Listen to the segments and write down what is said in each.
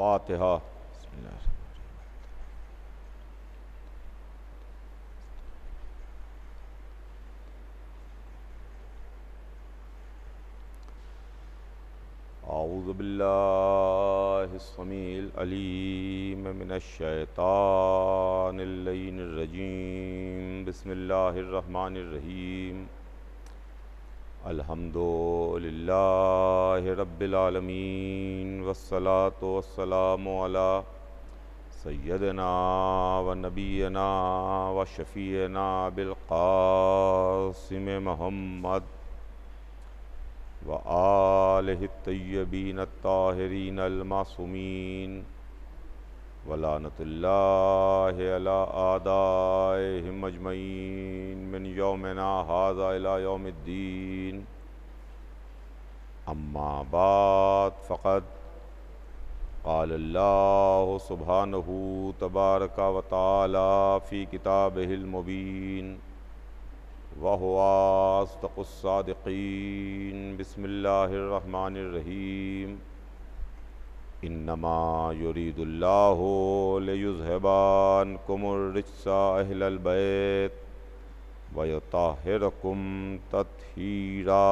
फातिहा أعوذ بالله السميع العليم من الشيطان اللين الرجيم بسم الله الرحمن الرحيم अल्हम्दुलिल्लाह रब्बिलालमीन वस्सलातु वस्सलामु अला सैदना व नबीना व शफ़ीना बिलकासिम महमद व आल तयबीन ताहरीन अलमासूमीन वलानतमयीन अम्माबाद फ़कत क़ाल सुबह तबारक वाली किताब हिलमुबीन वाहवास तकसादीन बसमिल्लर रहीम इन्नमायुरीदुल्लाजुबान कुमरसा अहलबैत वयताहिरकुम तथीरा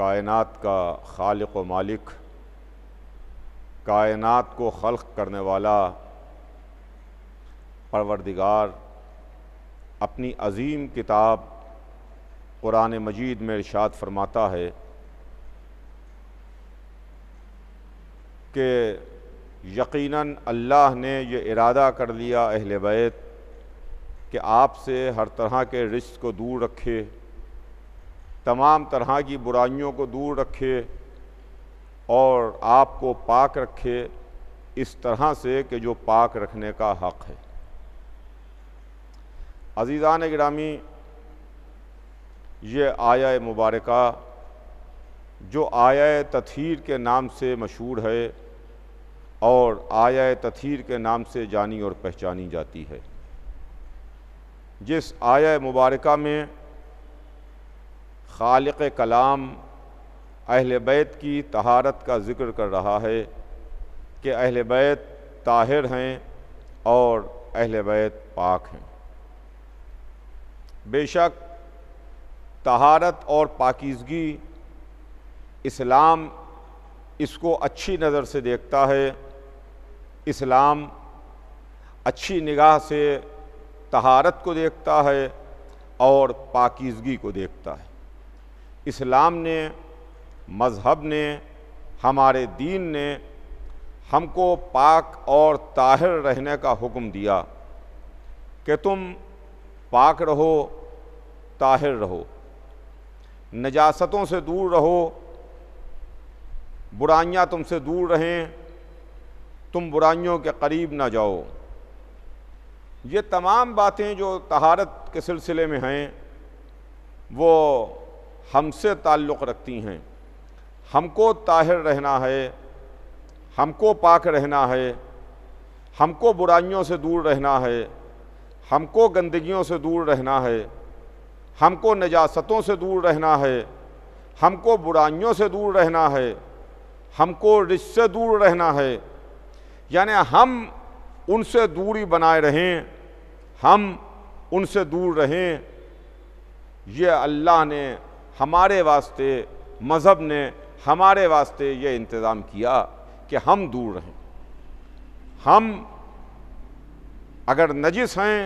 कायनात का खालिक व मालिक कायनात को खल्क करने वाला परवरदिगार अपनी अजीम किताब क़ुरान मजीद में इर्शाद फरमाता है कि यकीनन अल्लाह ने ये इरादा कर लिया अहल बैत कि आपसे हर तरह के रिश्त को दूर रखे तमाम तरह की बुराइयों को दूर रखे और आपको पाक रखे इस तरह से कि जो पाक रखने का हक़ है अजीज़ान ग्रामी ये आया मुबारक जो आया तथीर के नाम से मशहूर है और आया तथीर के नाम से जानी और पहचानी जाती है जिस आया मुबारक में खाल कलाम अहल बैत की तहारत का ज़िक्र कर रहा है कि अहल बैत ताहिर हैं और अहल बैत पाक हैं बेशक तहारत और पाकिजगी इस्लाम इसको अच्छी नज़र से देखता है इस्लाम अच्छी निगाह से तहारत को देखता है और पाकिजगी को देखता है इस्लाम ने मज़हब ने हमारे दीन ने हमको पाक और ताहिर रहने का हुक्म दिया कि तुम पाक रहो ताहिर रहो नजासतों से दूर रहो बुराइयाँ तुमसे दूर रहें तुम बुराइयों के करीब ना जाओ ये तमाम बातें जो तहारत के सिलसिले में हैं वो हमसे ताल्लुक़ रखती हैं हमको ताहिर रहना है हमको पाक रहना है हमको बुराइयों से दूर रहना है हमको गंदगियों से दूर रहना है हमको नजासतों से दूर रहना है हमको बुराइयों से दूर रहना है हमको रिश से दूर रहना है यानी हम उनसे दूरी बनाए रहें हम उनसे दूर रहें ये अल्लाह ने हमारे वास्ते मज़हब ने हमारे वास्ते ये इंतज़ाम किया कि हम दूर रहें हम अगर नजिस हैं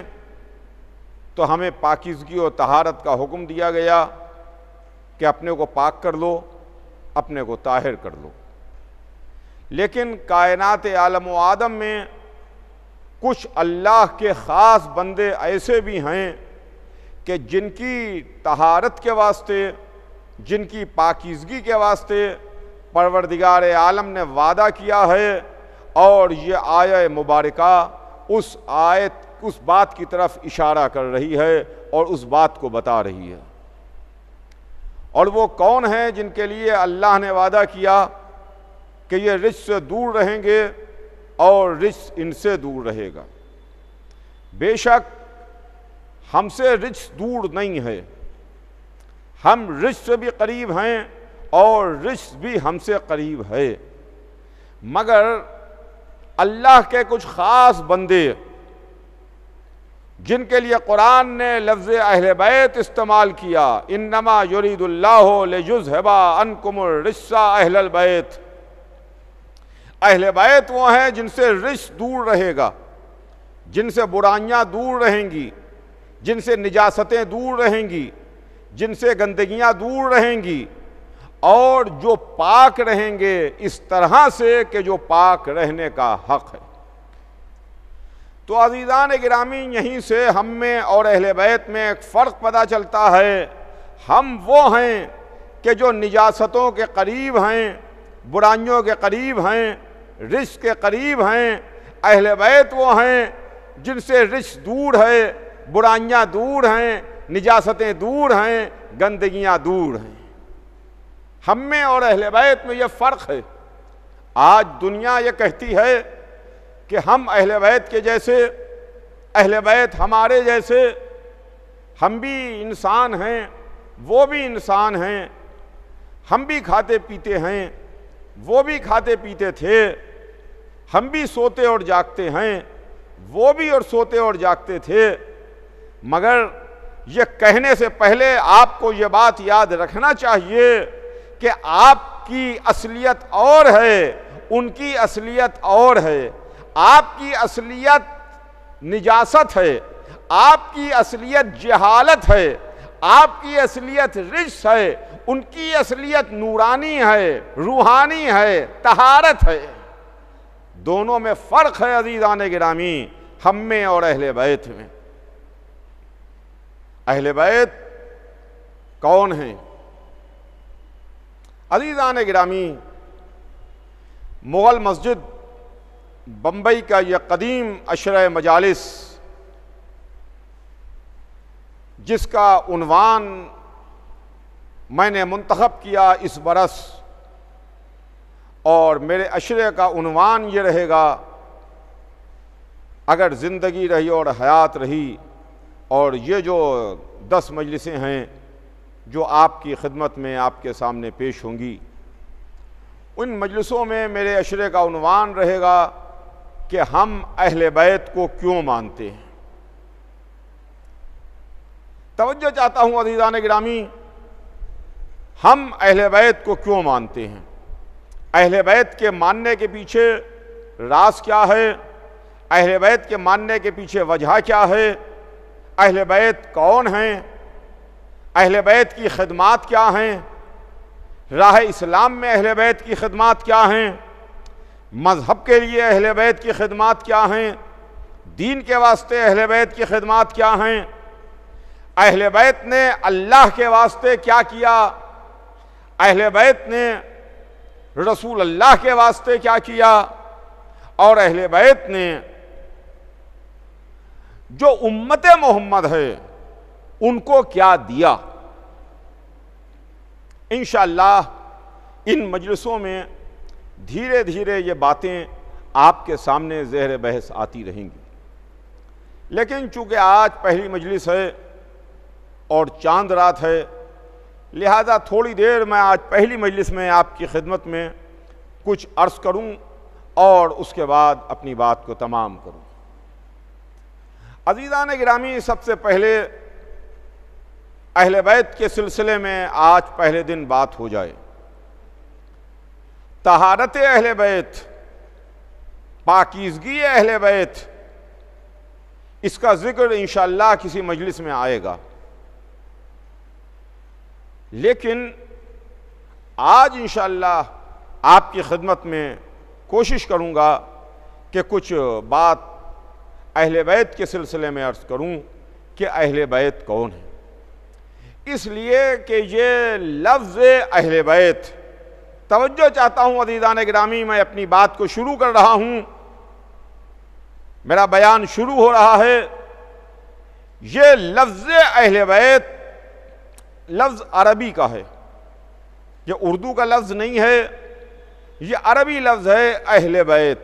तो हमें पाकिजगी और तहारत का हुक्म दिया गया कि अपने को पाक कर लो अपने को ताहिर कर लो लेकिन कायनात आलम आदम में कुछ अल्लाह के ख़ास बंदे ऐसे भी हैं कि जिनकी तहारत के वास्ते जिनकी पाकिजगी के वास्ते परवरदिगार आलम ने वादा किया है और ये आय मुबारक उस आयत उस बात की तरफ इशारा कर रही है और उस बात को बता रही है और वो कौन हैं जिनके लिए अल्लाह ने वादा किया कि ये रिच से दूर रहेंगे और रिच इनसे दूर रहेगा बेशक हमसे रिच दूर नहीं है हम रिश्त से भी करीब हैं और रिच भी हमसे करीब है मगर अल्लाह के कुछ ख़ास बंदे जिनके लिए कुरान ने लफ्ज़ अहल बैत इस्तेमाल किया इन नमा युरीदुल्लाजुजहबा अनकुमरस्सा अहल बैत अहल बैत वो हैं जिनसे रिश दूर रहेगा जिनसे बुराइयाँ दूर रहेंगी जिनसे निजासतें दूर रहेंगी जिनसे गंदगियाँ दूर रहेंगी और जो पाक रहेंगे इस तरह से कि जो पाक रहने का हक़ है तो अजीज़ान ग्रामी यहीं से हम में और अहल बैत में एक फ़र्क पता चलता है हम वो हैं कि जो निजास्तों के करीब हैं बुराइयों के करीब हैं रिश के करीब हैं अहल बैत वो हैं जिनसे रिश दूर है बुराइयाँ दूर हैं निजासतें दूर हैं गंदगियाँ दूर हैं हम में और अहल बैत में ये फ़र्क है आज दुनिया ये कहती है कि हम अहल वैत के जैसे अहल वैत हमारे जैसे हम भी इंसान हैं वो भी इंसान हैं हम भी खाते पीते हैं वो भी खाते पीते थे हम भी सोते और जागते हैं वो भी और सोते और जागते थे मगर ये कहने से पहले आपको ये बात याद रखना चाहिए कि आपकी असलियत और है उनकी असलियत और है आपकी असलियत निजात है आपकी असलियत जहालत है आपकी असलियत रिश है उनकी असलियत नूरानी है रूहानी है तहारत है दोनों में फ़र्क है अजीज़ान गिरामी हम में और अहल बैत में अहल बैत कौन है अजीज़ान गिरामी मुग़ल मस्जिद बम्बई का यह कदीम अशर मजालस जिसका उनवान मैंने मंतखब किया इस बरस और मेरे अशर का उनवान ये रहेगा अगर ज़िंदगी रही और हयात रही और ये जो दस मजलिसें हैं जो आपकी खिदमत में आपके सामने पेश होंगी उन मजलिसों में मेरे अशरे का उनवान रहेगा कि हम अहल बैत को क्यों मानते हैं तवज्जो चाहता हूँ अजीज़ान ग्रामी हम अहल बैत को क्यों मानते हैं अहल बैत के मानने के पीछे रास क्या है अहल बैत के मानने के पीछे वजह क्या है अहल बैत कौन हैं अहल बैत की खदमात क्या हैं राह इस्लाम में अहल बैत की खदमात क्या हैं मज़हब के लिए अहल बैत की खदमात क्या हैं दीन के वास्ते अहल बैत की खदमात क्या हैं अहल बैत ने अल्लाह के वास्ते क्या किया अहल बैत ने रसूल अल्लाह के वास्ते क्या किया और अहल बैत ने जो उम्मत मोहम्मद है उनको क्या दिया इन इन मजलिसों में धीरे धीरे ये बातें आपके सामने जहर बहस आती रहेंगी लेकिन चूँकि आज पहली मजलिस है और चांद रात है लिहाजा थोड़ी देर मैं आज पहली मजलिस में आपकी खिदमत में कुछ अर्ज़ करूं और उसके बाद अपनी बात को तमाम करूं अजीज़ा ने ग्रामी सबसे पहले अहल बैत के सिलसिले में आज पहले दिन बात हो जाए तहारत अहल बैत पाकिजगी अहल बैत इसका जिक्र इंशाला किसी मजलिस में आएगा लेकिन आज इंशाला आपकी खदमत में कोशिश करूँगा कि कुछ बात अहल बैत के सिलसिले में अर्ज़ करूँ कि अहल बैत कौन है इसलिए कि ये लफ्ज़ अहल बैत तवज्जो चाहता हूँ अदीदान ग्रामी मैं अपनी बात को शुरू कर रहा हूँ मेरा बयान शुरू हो रहा है ये लफ्ज़ अहल बैत लफ्ज़ अरबी का है यह उर्दू का लफ्ज़ नहीं है यह अरबी लफ्ज़ है अहल वैत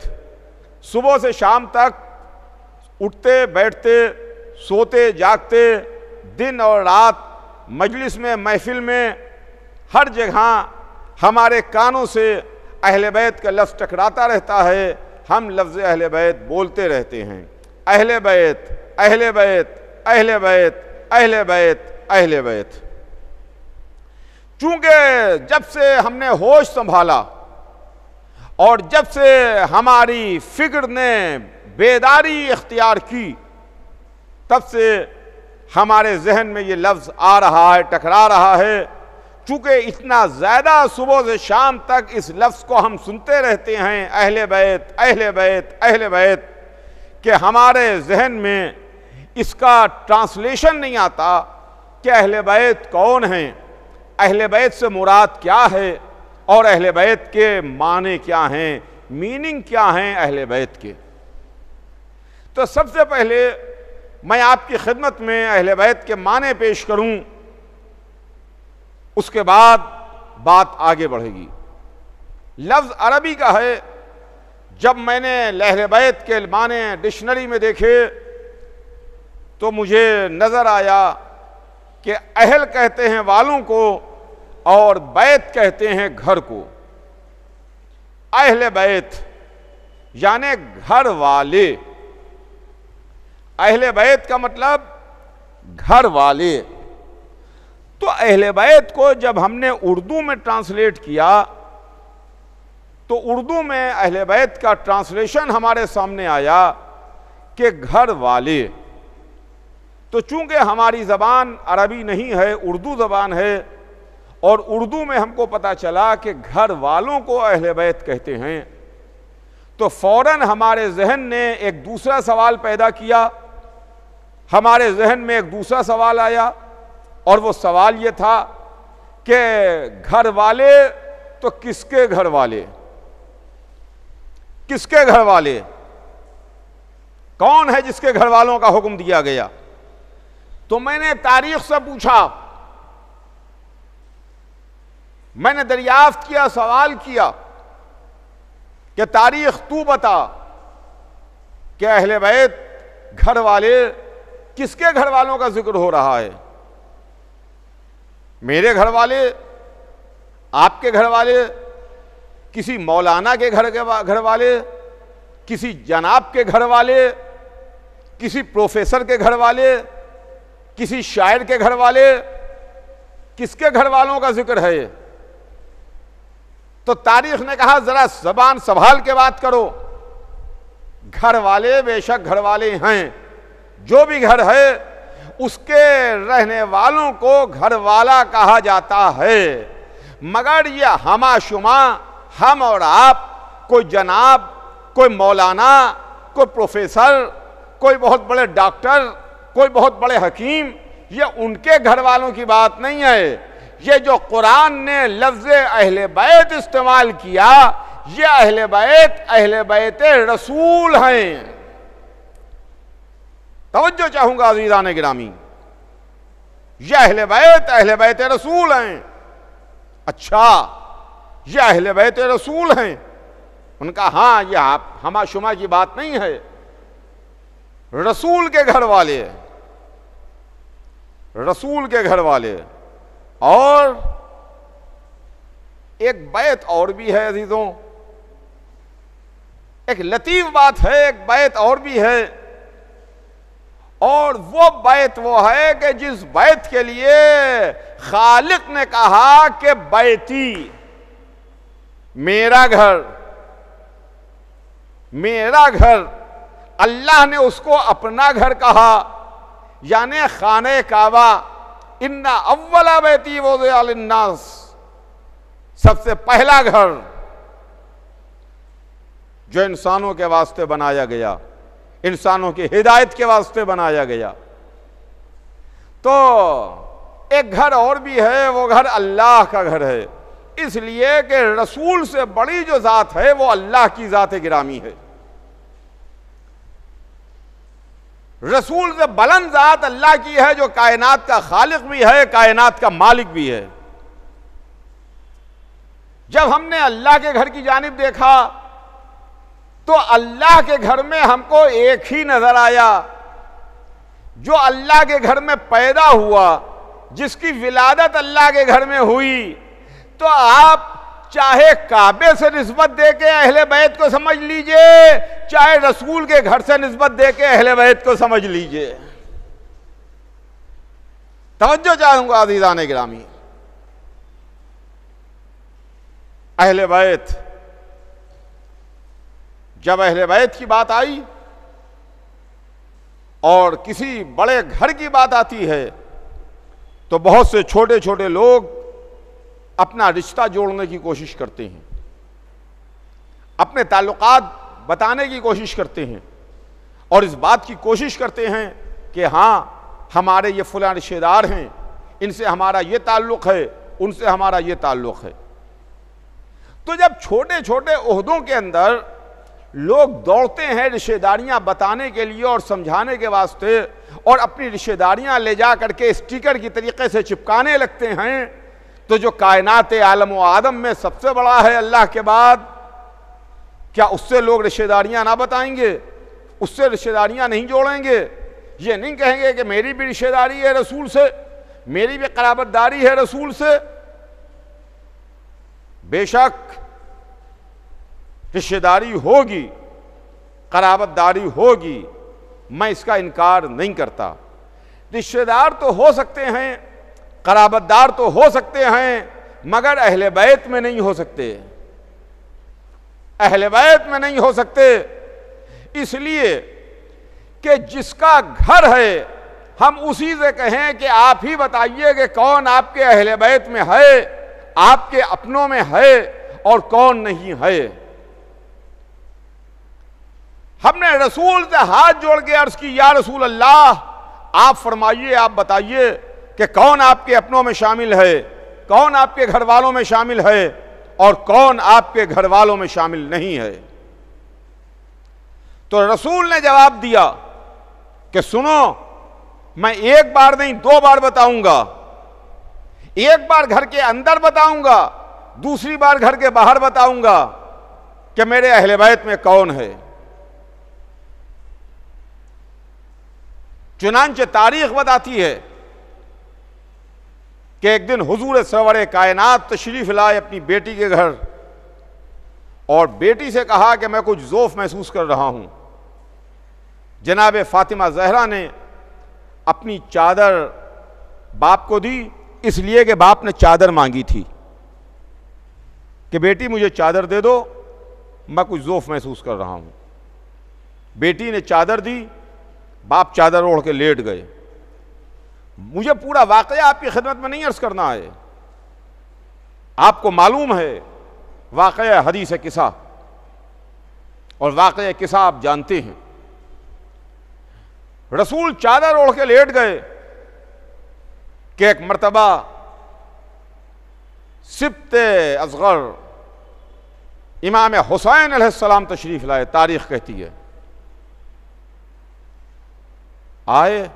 सुबह से शाम तक उठते बैठते सोते जागते दिन और रात मजलिस में महफिल में हर जगह हमारे कानों से अहले बैत का लफ्ज़ टकराता रहता है हम लफ्ज़ अहले बैत बोलते रहते हैं अहले बैत अहले बैत अहले बैत अहले बैत अहले बैत चूँकि जब से हमने होश संभाला और जब से हमारी फिक्र ने बेदारी इख्तियार की तब से हमारे जहन में ये लफ्ज़ आ रहा है टकरा रहा है चूँकि इतना ज़्यादा सुबह से शाम तक इस लफ्ज़ को हम सुनते रहते हैं अहले बैत अहले बैत अहले बैत कि हमारे जहन में इसका ट्रांसलेशन नहीं आता कि अहल बैत कौन हैं अहल बैत से मुराद क्या है और अहल बैत के माने क्या हैं मीनिंग क्या हैं अहल बैत के तो सबसे पहले मैं आपकी खिदमत में अहल बैत के माने पेश करूं उसके बाद बात आगे बढ़ेगी लफ्ज़ अरबी का है जब मैंने लहर बैत के माने डिक्शनरी में देखे तो मुझे नज़र आया कि अहल कहते हैं वालों को और बैत कहते हैं घर को अहल बैत यानि घर वाले अहल बैत का मतलब घर वाले तो अहले बैत को जब हमने उर्दू में ट्रांसलेट किया तो उर्दू में अहले बैत का ट्रांसलेशन हमारे सामने आया कि घर वाले तो चूंकि हमारी ज़बान अरबी नहीं है उर्दू ज़बान है और उर्दू में हमको पता चला कि घर वालों को अहले बैत कहते हैं तो फ़ौर हमारे जहन ने एक दूसरा सवाल पैदा किया हमारे जहन में एक दूसरा सवाल आया और वो सवाल ये था कि घर वाले तो किसके घर वाले किसके घर वाले कौन है जिसके घर वालों का हुक्म दिया गया तो मैंने तारीख से पूछा मैंने दरियाफ्त किया सवाल किया कि तारीख तू बता कि अहले बैत घर वाले किसके घर वालों का जिक्र हो रहा है मेरे घर वाले आपके घर वाले किसी मौलाना के घर घर वाले किसी जनाब के घर वाले किसी प्रोफेसर के घर वाले किसी शायर के घर वाले किसके घर वालों का जिक्र है तो तारीख ने कहा जरा जबान संभाल के बात करो घर वाले बेशक घर वाले हैं जो भी घर है उसके रहने वालों को घर वाला कहा जाता है मगर यह हमाशुमा हम और आप कोई जनाब कोई मौलाना कोई प्रोफेसर कोई बहुत बड़े डॉक्टर कोई बहुत बड़े हकीम ये उनके घर वालों की बात नहीं है ये जो कुरान ने लफ्ज़ अहल बैत इस्तेमाल किया ये अहल बैत अहल बैत रसूल हैं तवज्जो चाहूंगा अजीज़ान गिरामी यह अहल बैत अहल बैत रसूल हैं अच्छा यह अहल बैत रसूल हैं उनका हाँ यह आप हमा शुमा की बात नहीं है रसूल के घर वाले रसूल के घर वाले और एक बैत और भी है अजीज़ों एक लतीफ़ बात है एक बैत और भी है और वो बैत वो है कि जिस बैत के लिए खालिक ने कहा कि बैती मेरा घर मेरा घर अल्लाह ने उसको अपना घर कहा यानी खान काबा इन्ना अव्वला बैती वो दयालन्नास सबसे पहला घर जो इंसानों के वास्ते बनाया गया इंसानों की हिदायत के वास्ते बनाया गया तो एक घर और भी है वो घर अल्लाह का घर है इसलिए कि रसूल से बड़ी जो ज़ात है वो अल्लाह की ज़ात गिरामी है रसूल से बुलंद ज़ात अल्लाह की है जो कायनात का खालिक भी है कायनात का मालिक भी है जब हमने अल्लाह के घर की जानब देखा तो अल्लाह के घर में हमको एक ही नजर आया जो अल्लाह के घर में पैदा हुआ जिसकी विलादत अल्लाह के घर में हुई तो आप चाहे काबे से नस्बत दे के अहले बैत को समझ लीजिए चाहे रसूल के घर से नस्बत दे के अहले बैत को समझ लीजिए तवज्जो चाहूंगा आदिदान ग्रामी अहले बैत जब अहल वैत की बात आई और किसी बड़े घर की बात आती है तो बहुत से छोटे छोटे लोग अपना रिश्ता जोड़ने की कोशिश करते हैं अपने ताल्लुकात बताने की कोशिश करते हैं और इस बात की कोशिश करते हैं कि हाँ हमारे ये फलां रिश्तेदार हैं इनसे हमारा ये ताल्लुक़ है उनसे हमारा ये ताल्लुक़ है तो जब छोटे छोटे उहदों के अंदर लोग दौड़ते हैं रिश्तेदारियां बताने के लिए और समझाने के वास्ते और अपनी रिश्तेदारियां ले जा करके स्टिकर की तरीके से चिपकाने लगते हैं तो जो कायनात आलम व आदम में सबसे बड़ा है अल्लाह के बाद क्या उससे लोग रिश्तेदारियां ना बताएंगे उससे रिश्तेदारियां नहीं जोड़ेंगे ये नहीं कहेंगे कि मेरी भी रिश्तेदारी है रसूल से मेरी भी कराबतदारी है रसूल से बेशक रिश्तेदारी होगी कराबतदारी होगी मैं इसका इनकार नहीं करता रिश्तेदार तो हो सकते हैं कराबतदार तो हो सकते हैं मगर अहल बैत में नहीं हो सकते अहल बैत में नहीं हो सकते इसलिए कि जिसका घर है हम उसी से कहें कि आप ही बताइए कि कौन आपके अहल बैत में है आपके अपनों में है और कौन नहीं है हमने रसूल से हाथ जोड़ के अर्ज की या रसूल अल्लाह आप फरमाइए आप बताइए कि कौन आपके अपनों में शामिल है कौन आपके घर वालों में शामिल है और कौन आपके घर वालों में शामिल नहीं है तो रसूल ने जवाब दिया कि सुनो मैं एक बार नहीं दो बार बताऊंगा एक बार घर के अंदर बताऊंगा दूसरी बार घर के बाहर बताऊंगा कि मेरे अहलेबैत में कौन है चुनानच तारीख बताती है कि एक दिन हुजूर सरवर कायनात तशरीफ लाए अपनी बेटी के घर और बेटी से कहा कि मैं कुछ जोफ महसूस कर रहा हूं जनाब फातिमा जहरा ने अपनी चादर बाप को दी इसलिए कि बाप ने चादर मांगी थी कि बेटी मुझे चादर दे दो मैं कुछ जोफ महसूस कर रहा हूं बेटी ने चादर दी बाप चादर ओढ़ के लेट गए मुझे पूरा वाक़ आपकी खिदमत में नहीं अर्ज़ करना है आपको मालूम है वाक़ हदीस किसा और वाक़ किसा आप जानते हैं रसूल चादर ओढ़ के लेट गए कि एक मरतबा सिपते असगर इमाम हुसैन सलाम तशरीफ़ लाए तारीख़ कहती है आए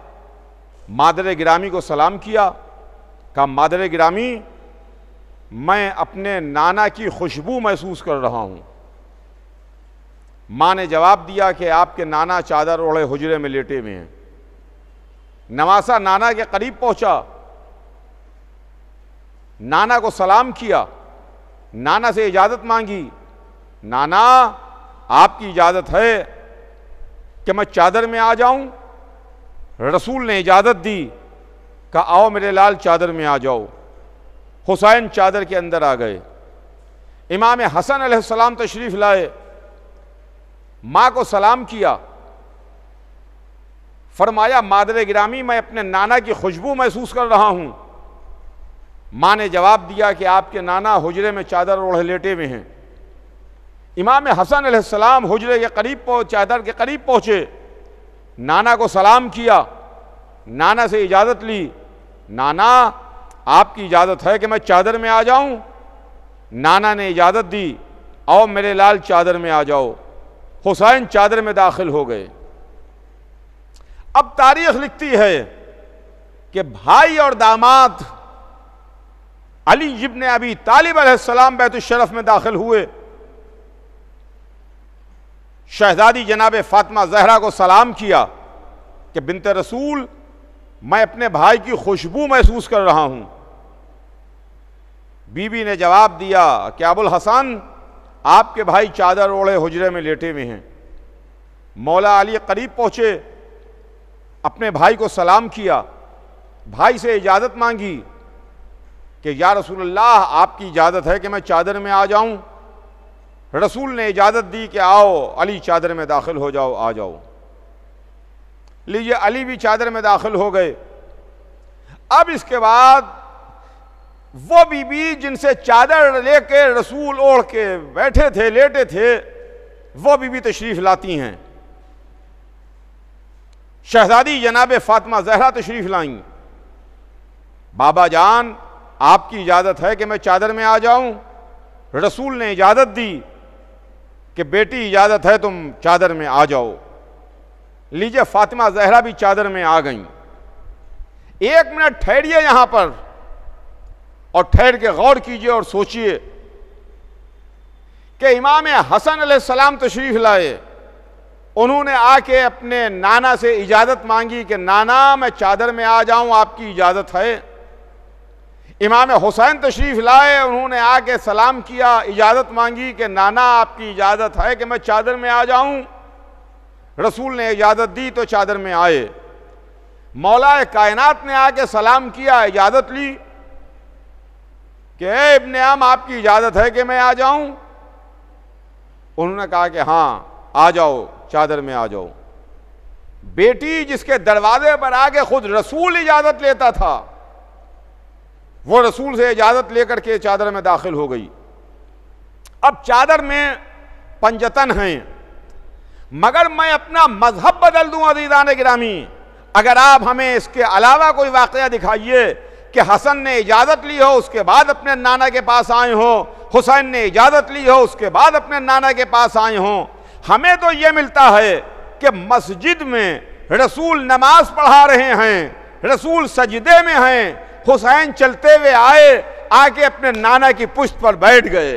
मादर गिरामी को सलाम किया कहा मादर गिरामी मैं अपने नाना की खुशबू महसूस कर रहा हूँ माँ ने जवाब दिया कि आपके नाना चादर ओढ़े हुजरे में लेटे हुए हैं नवासा नाना के करीब पहुँचा नाना को सलाम किया नाना से इजाज़त मांगी नाना आपकी इजाज़त है कि मैं चादर में आ जाऊं रसूल ने इजाज़त दी कहा आओ मेरे लाल चादर में आ जाओ हुसैन चादर के अंदर आ गए इमाम हसन अलैहिस्सलाम तशरीफ़ लाए माँ को सलाम किया फरमाया मादर ग्रामी मैं अपने नाना की खुशबू महसूस कर रहा हूँ माँ ने जवाब दिया कि आपके नाना हुजरे में चादर ओढ़े लेटे हुए हैं इमाम हसन अलैहिस्सलाम हुजरे के करीब चादर के करीब पहुँचे नाना को सलाम किया नाना से इजाज़त ली नाना आपकी इजाज़त है कि मैं चादर में आ जाऊं नाना ने इजाज़त दी आओ मेरे लाल चादर में आ जाओ हुसैन चादर में दाखिल हो गए अब तारीख लिखती है कि भाई और दामाद अली जिबन अबी तालिब बैतुलशरफ में दाखिल हुए शहजादी जनाब फातमा जहरा को सलाम किया कि बिनत रसूल मैं अपने भाई की खुशबू महसूस कर रहा हूँ बीबी ने जवाब दिया कि अबुल हसन आपके भाई चादर ओढ़े हुजरे में लेटे हुए हैं मौला अली करीब पहुँचे अपने भाई को सलाम किया भाई से इजाज़त मांगी कि या रसूलल्लाह आपकी इजाज़त है कि मैं चादर में आ जाऊं रसूल ने इजाज़त दी कि आओ अली चादर में दाखिल हो जाओ आ जाओ लीजिए अली भी चादर में दाखिल हो गए अब इसके बाद वो बीबी जिनसे चादर लेके रसूल ओढ़ के बैठे थे लेटे थे वो बीबी तशरीफ़ लाती हैं शहजादी जनाब फातिमा जहरा तशरीफ़ लाई बाबा जान आपकी इजाज़त है कि मैं चादर में आ जाऊं रसूल ने इजाज़त दी कि बेटी इजाज़त है तुम चादर में आ जाओ लीजिए फातिमा जहरा भी चादर में आ गई एक मिनट ठहरिए यहाँ पर और ठहर के गौर कीजिए और सोचिए कि इमाम हसन सलाम तशरीफ लाए उन्होंने आके अपने नाना से इजाज़त मांगी कि नाना मैं चादर में आ जाऊं आपकी इजाज़त है इमाम हुसैन तशरीफ़ लाए उन्होंने आके सलाम किया इजाज़त मांगी कि नाना आपकी इजाज़त है कि मैं चादर में आ जाऊं रसूल ने इजाज़त दी तो चादर में आए मौलाए कायनात ने आके सलाम किया इजाज़त ली कि इबन आम आपकी इजाज़त है कि मैं आ जाऊं उन्होंने कहा कि हाँ आ जाओ चादर में आ जाओ बेटी जिसके दरवाजे पर आके खुद रसूल इजाज़त लेता था वो रसूल से इजाज़त लेकर के चादर में दाखिल हो गई अब चादर में पंजतन हैं मगर मैं अपना मजहब बदल दूं अजीदान गिरामी अगर आप हमें इसके अलावा कोई वाक़ दिखाइए कि हसन ने इजाज़त ली हो उसके बाद अपने नाना के पास आए हो हुसैन ने इजाज़त ली हो उसके बाद अपने नाना के पास आए हों हमें तो ये मिलता है कि मस्जिद में रसूल नमाज पढ़ा रहे हैं रसूल सजदे में हैं हुसैन चलते हुए आए आके अपने नाना की पुश्त पर बैठ गए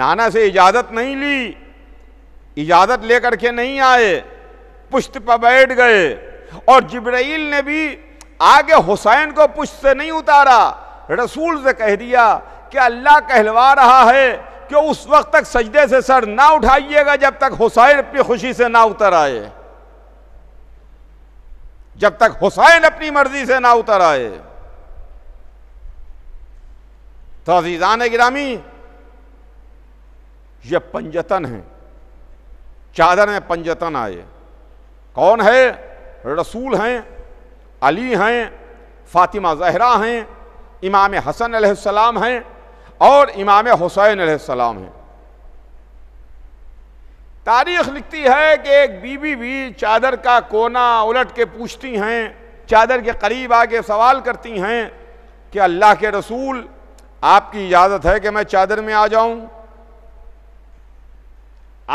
नाना से इजाजत नहीं ली इजाजत लेकर के नहीं आए पुश्त पर बैठ गए और जिब्राइल ने भी आगे हुसैन को पुश्त से नहीं उतारा रसूल से कह दिया कि अल्लाह कहलवा रहा है कि उस वक्त तक सजदे से सर ना उठाइएगा जब तक हुसैन अपनी खुशी से ना उतर आए जब तक हुसैन अपनी मर्जी से ना उतर आए तो अजीजान गिरामी ये पंजतन है चादर में पंजतन आए कौन है रसूल हैं अली हैं फातिमा जहरा हैं इमाम हसन सलाम हैं और इमाम हुसैन सलाम हैं तारीख लिखती है कि एक बीबी भी चादर का कोना उलट के पूछती हैं चादर के करीब आके सवाल करती हैं कि अल्लाह के रसूल आपकी इजाज़त है कि मैं चादर में आ जाऊं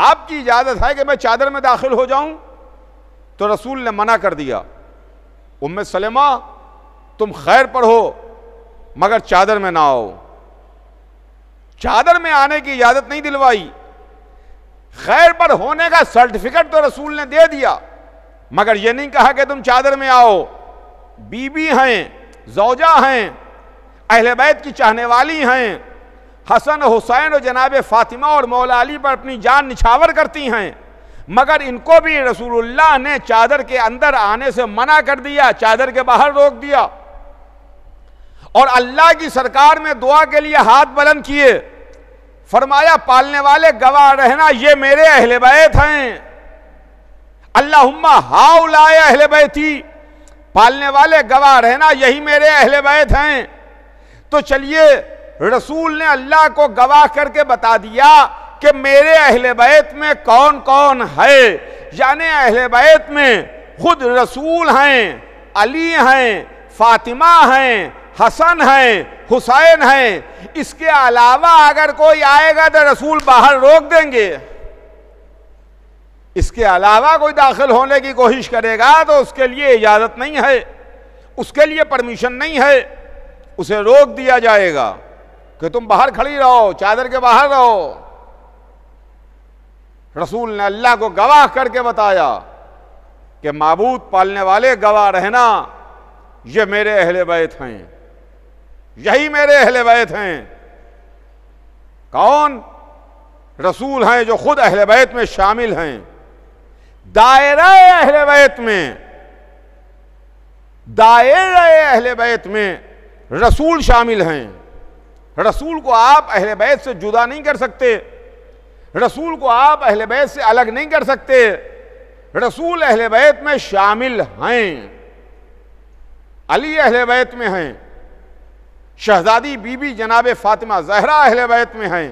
आपकी इजाज़त है कि मैं चादर में दाखिल हो जाऊं तो रसूल ने मना कर दिया उम सलेमा तुम खैर पढ़ो मगर चादर में ना आओ चादर में आने की इजाज़त नहीं दिलवाई खैर पर होने का सर्टिफिकेट तो रसूल ने दे दिया मगर यह नहीं कहा कि तुम चादर में आओ बीबी हैं जौजा हैं अहल बैत की चाहने वाली हैं हसन हुसैन और जनाब फातिमा और मौला अली पर अपनी जान निछावर करती हैं मगर इनको भी रसूलुल्लाह ने चादर के अंदर आने से मना कर दिया चादर के बाहर रोक दिया और अल्लाह की सरकार में दुआ के लिए हाथ बुलंद किए फरमाया पालने वाले गवाह रहना ये मेरे अहले बैत हैं अल्लाहुम्मा हाउ लाए अहले बैती पालने वाले गवाह रहना यही मेरे अहले बैत हैं तो चलिए रसूल ने अल्लाह को गवाह करके बता दिया कि मेरे अहले बैत में कौन कौन है यानी अहले बैत में खुद रसूल हैं अली हैं फातिमा हैं हसन है हुसैन हैं इसके अलावा अगर कोई आएगा तो रसूल बाहर रोक देंगे इसके अलावा कोई दाखिल होने की कोशिश करेगा तो उसके लिए इजाज़त नहीं है उसके लिए परमिशन नहीं है उसे रोक दिया जाएगा कि तुम बाहर खड़ी रहो चादर के बाहर रहो रसूल ने अल्लाह को गवाह करके बताया कि मबूत पालने वाले गवाह रहना ये मेरे अहले बैत हैं यही मेरे अहल बैत हैं कौन रसूल हैं जो खुद अहल बैत में शामिल हैं दायरा अहल बैत में दायरा अहल बैत में रसूल शामिल हैं रसूल को आप अहल बैत से जुदा नहीं कर सकते रसूल को आप अहल बैत से अलग नहीं कर सकते रसूल अहल बैत में शामिल हैं अली अहल बैत में हैं शहजादी बीबी जनाब फातिमा जहरा अहल बैत में हैं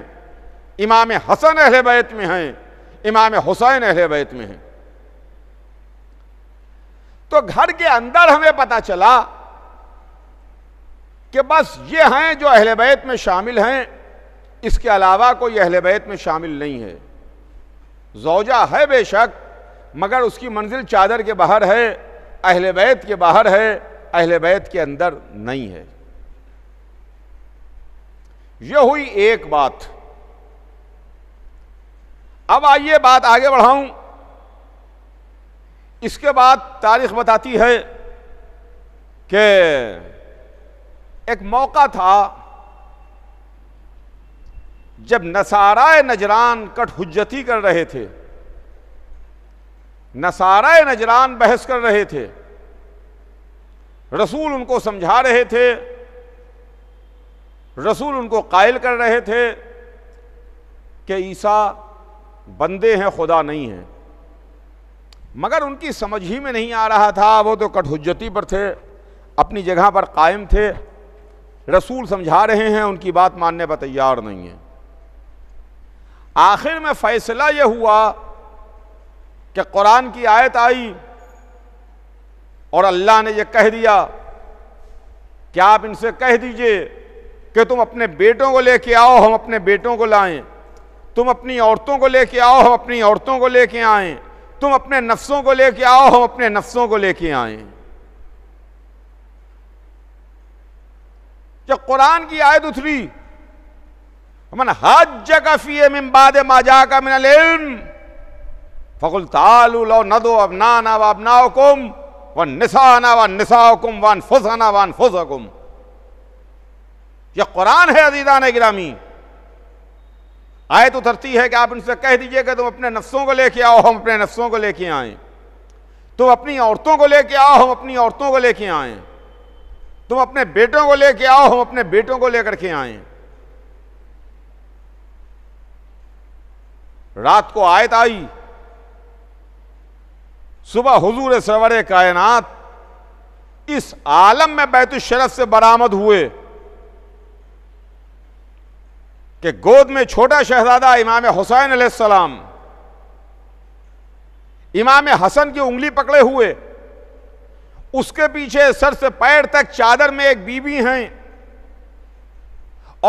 इमाम हसन अहल बैत में हैं इमाम हुसैन अहल बैत में हैं तो घर के अंदर हमें पता चला कि बस ये हैं जो अहल बैत में शामिल हैं इसके अलावा कोई अहल बैत में शामिल नहीं है जौजा है बेशक मगर उसकी मंजिल चादर के बाहर है अहल बैत के बाहर है अहल बैत के अंदर नहीं है यह हुई एक बात अब आइए बात आगे बढ़ाऊं इसके बाद तारीख बताती है कि एक मौका था जब नसाराय नजरान कट हुज्जती कर रहे थे नसाराय नजरान बहस कर रहे थे रसूल उनको समझा रहे थे रसूल उनको कायल कर रहे थे कि ईसा बंदे हैं खुदा नहीं हैं मगर उनकी समझ ही में नहीं आ रहा था वो तो कठहुजती पर थे अपनी जगह पर कायम थे रसूल समझा रहे हैं उनकी बात मानने पर तैयार नहीं है आखिर में फैसला यह हुआ कि कुरान की आयत आई और अल्लाह ने यह कह दिया कि आप इनसे कह दीजिए कि तुम अपने बेटों को लेके आओ हम अपने बेटों को लाएं तुम अपनी औरतों को लेके आओ हम अपनी औरतों को लेके आएं तुम अपने नफ्सों को लेके आओ हम अपने नफ्सों को लेके आएं जब कुरान की आयत उतरी मन हज जगह फी मिम्बाद माजा का मिनल फ़कुल ताल नदो अब नाना वाब अब नाकुम व निसाना व निसाकुम वन फुसाना वन फुसकुम यह कुरान है अजीज़ान गिरामी आयत उतरती है कि आप उनसे कह दीजिए कि तुम अपने नफ्सों को लेके आओ हम अपने नफ्सों को लेके आए तुम अपनी औरतों को लेके आओ हम अपनी औरतों को लेके आए तुम अपने बेटों को लेके आओ हम अपने बेटों को लेकर के आए रात को आयत आई सुबह हुजूर सरवर कायनात इस आलम में बैतुशरत से बरामद हुए कि गोद में छोटा शहजादा इमाम हुसैन सलाम इमाम हसन की उंगली पकड़े हुए उसके पीछे सर से पैर तक चादर में एक बीबी हैं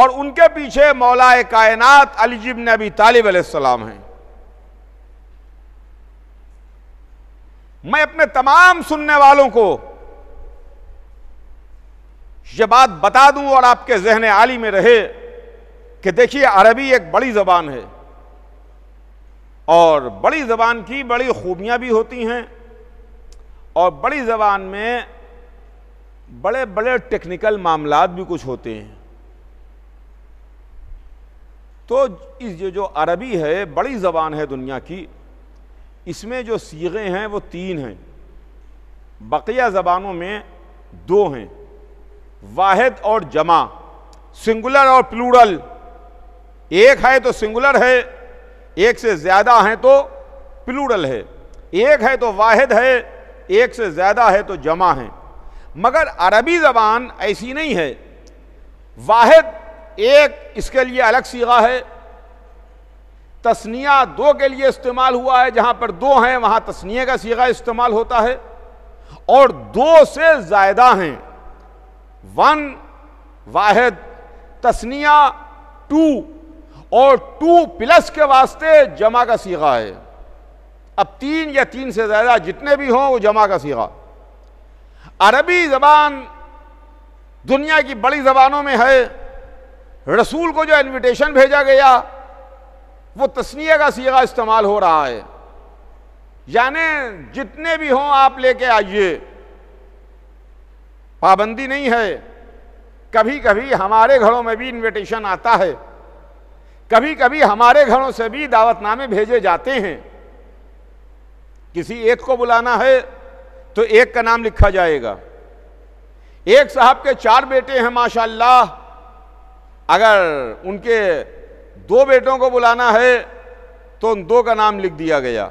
और उनके पीछे मौलाए कायनात अलीजिब नबी तालिब सलाम हैं मैं अपने तमाम सुनने वालों को यह बात बता दूं और आपके जहन आली में रहे कि देखिए अरबी एक बड़ी ज़बान है और बड़ी ज़बान की बड़ी खूबियाँ भी होती हैं और बड़ी ज़बान में बड़े बड़े टेक्निकल मामला भी कुछ होते हैं तो इस जो जो अरबी है बड़ी ज़बान है दुनिया की इसमें जो सीगे हैं वो तीन हैं बकिया ज़बानों में दो हैं वाहिद और जमा सिंगुलर और प्लूरल एक है तो सिंगुलर है एक से ज़्यादा हैं तो प्लूरल है एक है तो वाहिद है एक से ज़्यादा है तो जमा है मगर अरबी ज़बान ऐसी नहीं है वाहिद एक इसके लिए अलग सीगा है तस्निया दो के लिए इस्तेमाल हुआ है जहाँ पर दो हैं वहाँ तस्निया का सीगा इस्तेमाल होता है और दो से ज़्यादा हैं वन वाहिद तस्निया टू और टू प्लस के वास्ते जमा का सीगा है अब तीन या तीन से ज़्यादा जितने भी हों वो जमा का सीगा अरबी ज़बान दुनिया की बड़ी ज़बानों में है रसूल को जो इनविटेशन भेजा गया वो तस्निया का सीगा इस्तेमाल हो रहा है यानी जितने भी हों आप लेके आइए पाबंदी नहीं है कभी कभी हमारे घरों में भी इनविटेशन आता है कभी कभी हमारे घरों से भी दावतनामे भेजे जाते हैं किसी एक को बुलाना है तो एक का नाम लिखा जाएगा एक साहब के चार बेटे हैं माशाल्लाह अगर उनके दो बेटों को बुलाना है तो उन दो का नाम लिख दिया गया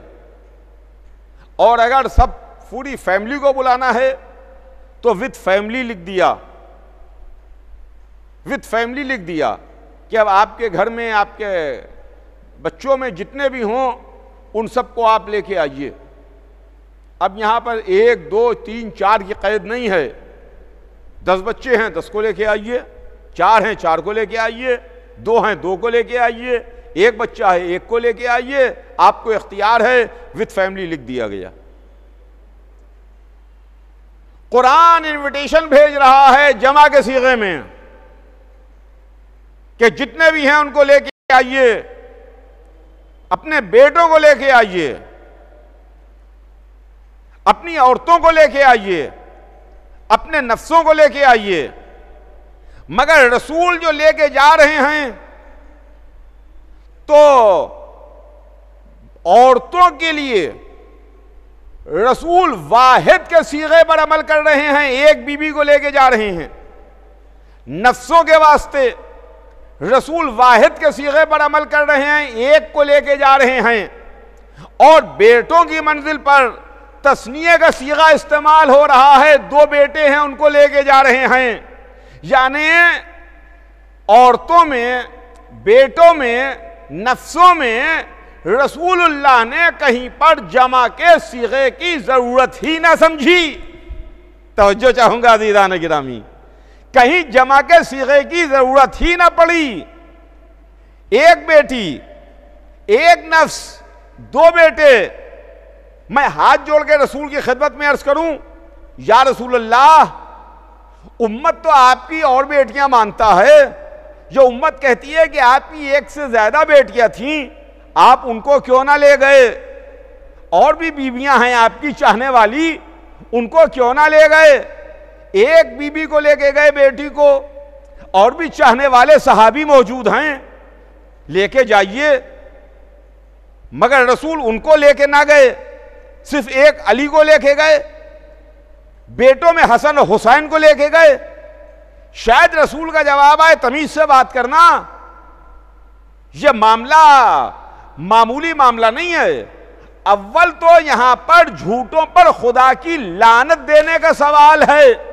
और अगर सब पूरी फैमिली को बुलाना है तो विथ फैमिली लिख दिया विथ फैमिली लिख दिया कि अब आपके घर में आपके बच्चों में जितने भी हों उन सबको आप लेके आइए अब यहाँ पर एक दो तीन चार की कैद नहीं है दस बच्चे हैं दस को लेके आइए चार हैं चार को लेके आइए दो हैं दो को लेके आइए एक बच्चा है एक को लेके आइए आपको इख्तियार है विथ फैमिली लिख दिया गया कुरान इनविटेशन भेज रहा है जमा के सीगे में कि जितने भी हैं उनको लेके आइए अपने बेटों को लेके आइए अपनी औरतों को लेके आइए अपने नफ्सों को लेके आइए मगर रसूल जो लेके जा रहे हैं तो औरतों के लिए रसूल वाहिद के सीगे पर अमल कर रहे हैं एक बीबी को लेके जा रहे हैं नफ्सों के वास्ते रसूल वाहिद के सीगे पर अमल कर रहे हैं एक को लेके जा रहे हैं और बेटों की मंजिल पर तस्निय का सीगा इस्तेमाल हो रहा है दो बेटे हैं उनको लेके जा रहे हैं यानी औरतों में बेटों में नफ्सों में रसूलुल्लाह ने कहीं पर जमा के सीगे की ज़रूरत ही ना समझी तो चाहूंगा दीदान गिरामी कहीं जमा के सीखे की जरूरत ही ना पड़ी एक बेटी एक नफ्स दो बेटे मैं हाथ जोड़ के रसूल की खिदमत में अर्ज करूं या रसूल अल्लाह उम्मत तो आपकी और बेटियां मानता है जो उम्मत कहती है कि आपकी एक से ज़्यादा बेटियां थी आप उनको क्यों ना ले गए और भी बीवियां हैं आपकी चाहने वाली उनको क्यों ना ले गए एक बीबी को लेके गए बेटी को और भी चाहने वाले सहाबी मौजूद हैं लेके जाइए मगर रसूल उनको लेके ना गए सिर्फ एक अली को लेके गए बेटों में हसन हुसैन को लेके गए शायद रसूल का जवाब आए तमीज से बात करना यह मामला मामूली मामला नहीं है अव्वल तो यहां पर झूठों पर खुदा की लानत देने का सवाल है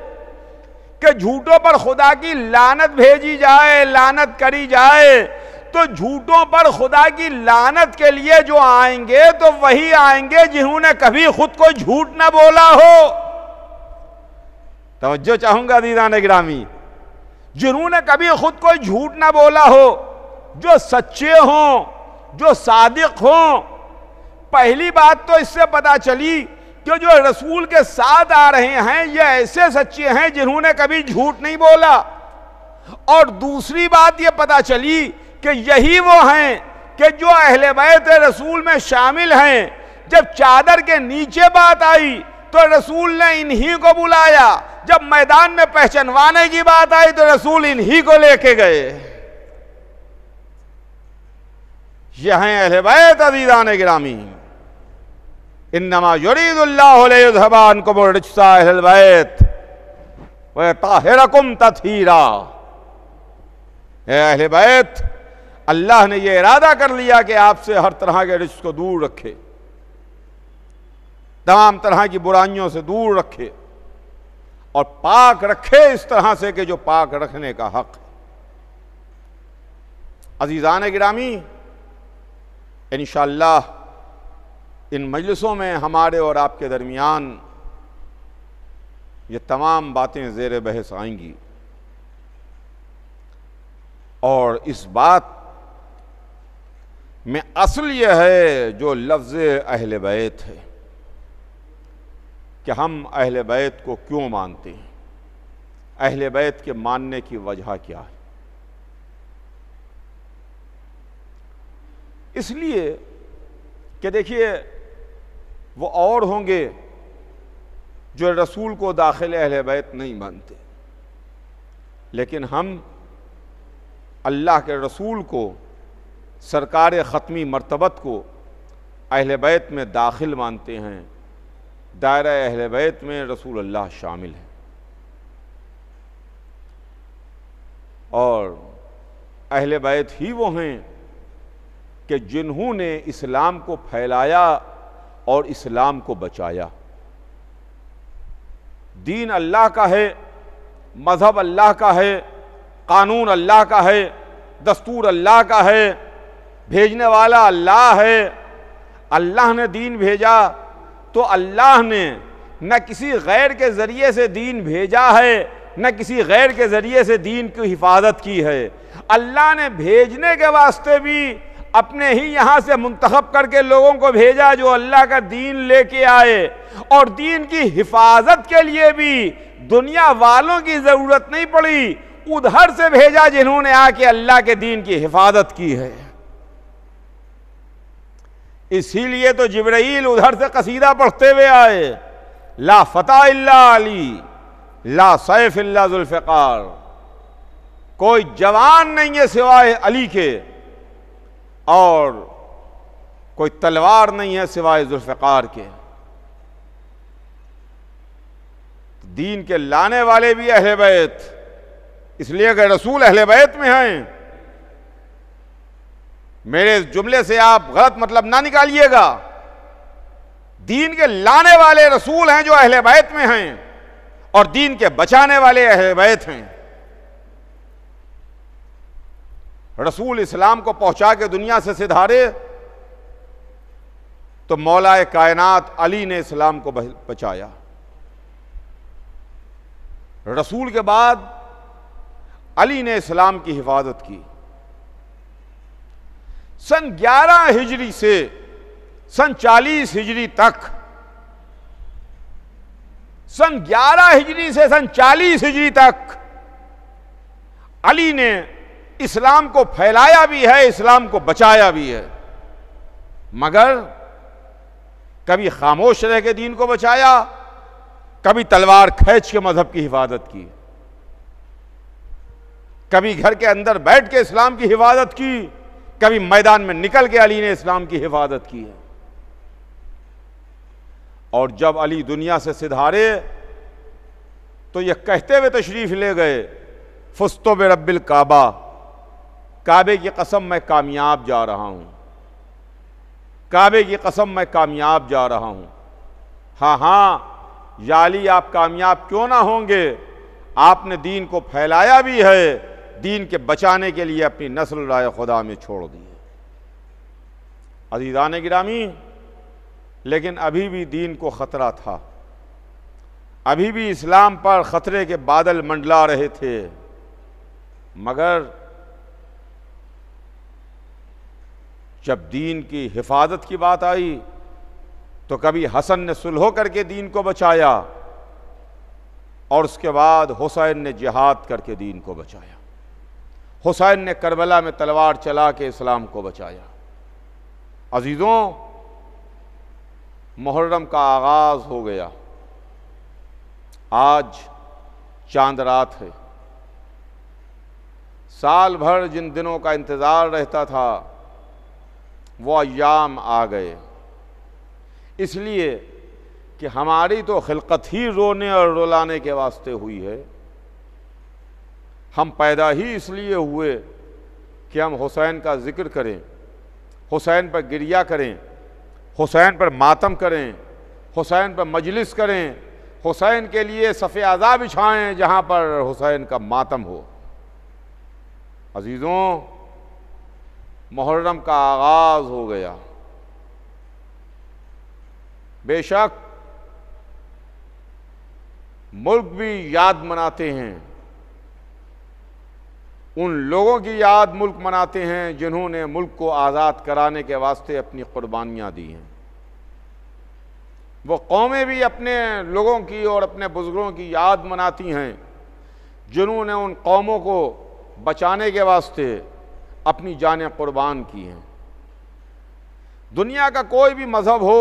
कि झूठों पर खुदा की लानत भेजी जाए लानत करी जाए तो झूठों पर खुदा की लानत के लिए जो आएंगे तो वही आएंगे जिन्होंने कभी खुद को झूठ ना बोला हो तो चाहूंगा दीदान ग्रामी जिन्होंने कभी खुद को झूठ ना बोला हो जो सच्चे हों जो सादिक हों पहली बात तो इससे पता चली कि जो रसूल के साथ आ रहे हैं ये ऐसे सच्चे हैं जिन्होंने कभी झूठ नहीं बोला और दूसरी बात ये पता चली कि यही वो हैं कि जो अहल बैत रसूल में शामिल हैं जब चादर के नीचे बात आई तो रसूल ने इन्हीं को बुलाया जब मैदान में पहचानवाने की बात आई तो रसूल इन्हीं को लेके गए यह हैं अहल बैत अजीजान ग्रामीण इन्नमा युरीदुल्लाहबान अल्लाह ने यह इरादा कर लिया कि आपसे हर तरह के रिश्त को दूर रखे तमाम तरह की बुराइयों से दूर रखे और पाक रखे इस तरह से कि जो पाक रखने का हक है अजीज़ान गिरामी इन इन मजलिसों में हमारे और आपके दरमियान ये तमाम बातें ज़ेर बहस आएंगी और इस बात में असल यह है जो लफ्ज़ अहल बैत है कि हम अहल बैत को क्यों मानते हैं अहल बैत के मानने की वजह क्या है इसलिए कि देखिए वो और होंगे जो रसूल को दाखिल अहल बैत नहीं मानते लेकिन हम अल्लाह के रसूल को सरकार ख़त्मी मरतबत को अहल बैत में दाखिल मानते हैं दायरा अहल बैत में रसूल अल्लाह शामिल है और अहल बैत ही वो हैं कि जिन्होंने इस्लाम को फैलाया और इस्लाम को बचाया दीन अल्लाह का है मज़हब अल्लाह का है कानून अल्लाह का है दस्तूर अल्लाह का है भेजने वाला अल्लाह है अल्लाह ने दीन भेजा तो अल्लाह ने न किसी गैर के ज़रिए से दीन भेजा है न किसी गैर के ज़रिए से दीन की हिफाजत की है अल्लाह ने भेजने के वास्ते भी अपने ही यहाँ से मुंतखब करके लोगों को भेजा जो अल्लाह का दीन लेके आए और दीन की हिफाजत के लिए भी दुनिया वालों की ज़रूरत नहीं पड़ी उधर से भेजा जिन्होंने आके अल्लाह के दीन की हिफाजत की है इसीलिए तो जबरील उधर से कसीदा पढ़ते हुए आए ला फतेह अली ला सैफ अल्लाफ़ार कोई जवान नहीं है सिवाय अली के और कोई तलवार नहीं है सिवाय जुल्फ़ार के दीन के लाने वाले भी अहल बैत इसलिए कि रसूल अहल बैत में हैं मेरे इस जुमले से आप गलत मतलब ना निकालिएगा दीन के लाने वाले रसूल हैं जो अहल बैत में हैं और दीन के बचाने वाले अहल बैत हैं रसूल इस्लाम को पहुंचा के दुनिया से सिधारे तो मौलाए कायनात अली ने इस्लाम को बचाया रसूल के बाद अली ने इस्लाम की हिफाजत की सन 11 हिजरी से सन 40 हिजरी तक सन 11 हिजरी से सन 40 हिजरी तक अली ने इस्लाम को फैलाया भी है इस्लाम को बचाया भी है मगर कभी खामोश रह के दीन को बचाया कभी तलवार खेच के मजहब की हिफाजत की कभी घर के अंदर बैठ के इस्लाम की हिफाजत की कभी मैदान में निकल के अली ने इस्लाम की हिफाजत की है और जब अली दुनिया से सिधारे तो यह कहते हुए तशरीफ ले गए फुस्तो बे रब्बिल काबा काबे की कसम मैं कामयाब जा रहा हूँ काबे की कसम मैं कामयाब जा रहा हूँ हाँ हाँ याली आप कामयाब क्यों ना होंगे आपने दीन को फैलाया भी है दीन के बचाने के लिए अपनी नस्ल राय खुदा में छोड़ दी है अजीज़ान गिरामी लेकिन अभी भी दीन को ख़तरा था अभी भी इस्लाम पर ख़तरे के बादल मंडला रहे थे मगर जब दीन की हिफाजत की बात आई तो कभी हसन ने सुलह करके दीन को बचाया और उसके बाद हुसैन ने जिहाद करके दीन को बचाया हुसैन ने करबला में तलवार चला के इस्लाम को बचाया अजीज़ों मुहर्रम का आगाज़ हो गया आज चांद रात है साल भर जिन दिनों का इंतज़ार रहता था वो अयाम आ गए इसलिए कि हमारी तो खिलकत ही रोने और रुलाने के वास्ते हुई है हम पैदा ही इसलिए हुए कि हम हुसैन का ज़िक्र करें हुसैन पर गिरिया करें हुसैन पर मातम करें हुसैन पर मजलिस करें हुसैन के लिए सफ़े आज़ा बिछाएँ जहाँ पर हुसैन का मातम हो अजीज़ों मुहर्रम का आगाज़ हो गया बेशक मुल्क भी याद मनाते हैं उन लोगों की याद मुल्क मनाते हैं जिन्होंने मुल्क को आज़ाद कराने के वास्ते अपनी कुर्बानियाँ दी हैं वो कौमें भी अपने लोगों की और अपने बुज़ुर्गों की याद मनाती हैं जिन्होंने उन कौमों को बचाने के वास्ते अपनी जानें कुर्बान की हैं दुनिया का कोई भी मज़हब हो